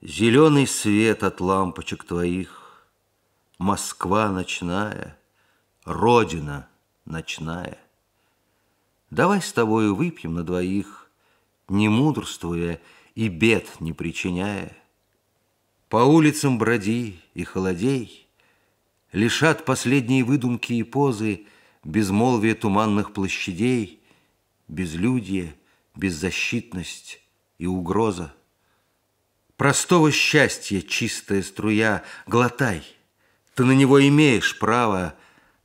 Зеленый свет от лампочек твоих, Москва ночная, Родина ночная. Давай с тобою выпьем на двоих, Не мудрствуя и бед не причиняя. По улицам броди и холодей, Лишат последние выдумки и позы Безмолвие туманных площадей, Безлюдье, беззащитность и угроза. Простого счастья чистая струя, глотай. Ты на него имеешь право,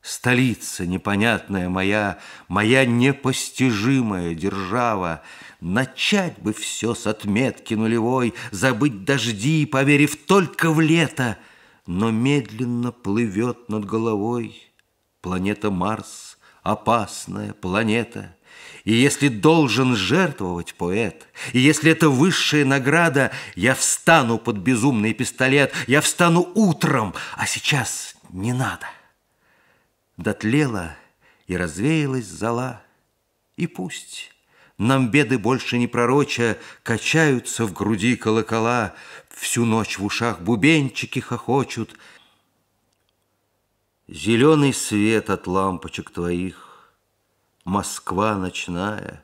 Столица непонятная моя, Моя непостижимая держава, Начать бы все с отметки нулевой, Забыть дожди, поверив только в лето, Но медленно плывет над головой Планета Марс, опасная планета — и если должен жертвовать поэт, и если это высшая награда, я встану под безумный пистолет, я встану утром, а сейчас не надо. Дотлела и развеялась зала, и пусть... Нам беды больше не пророча, Качаются в груди колокола, Всю ночь в ушах бубенчики хохочут. Зеленый свет от лампочек твоих Москва ночная,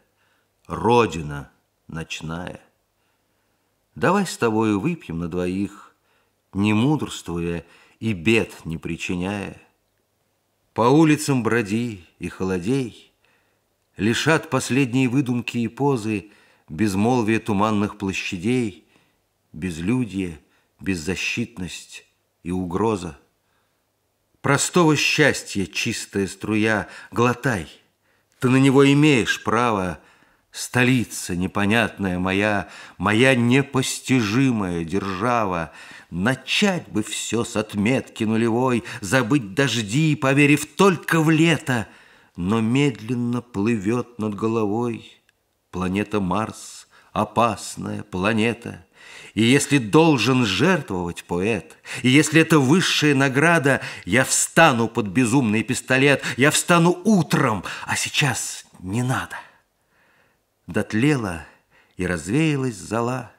Родина ночная. Давай с тобою выпьем на двоих, Не мудрствуя и бед не причиняя. По улицам броди и холодей, Лишат последние выдумки и позы Безмолвие туманных площадей, Безлюдье, беззащитность и угроза. Простого счастья чистая струя глотай — ты на него имеешь право, Столица непонятная моя, Моя непостижимая держава. Начать бы все с отметки нулевой, Забыть дожди, поверив только в лето, Но медленно плывет над головой Планета Марс, опасная планета — и если должен жертвовать поэт, и если это высшая награда, я встану под безумный пистолет, я встану утром, а сейчас не надо. Дотлела и развеялась зала,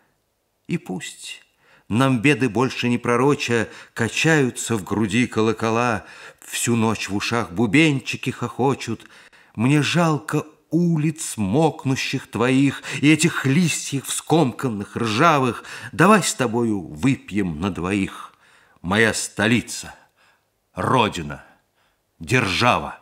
и пусть... Нам беды больше не пророча, Качаются в груди колокола, Всю ночь в ушах бубенчики хохочут. Мне жалко улиц мокнущих твоих и этих листьев скомканных, ржавых, давай с тобою выпьем на двоих. Моя столица, родина, держава.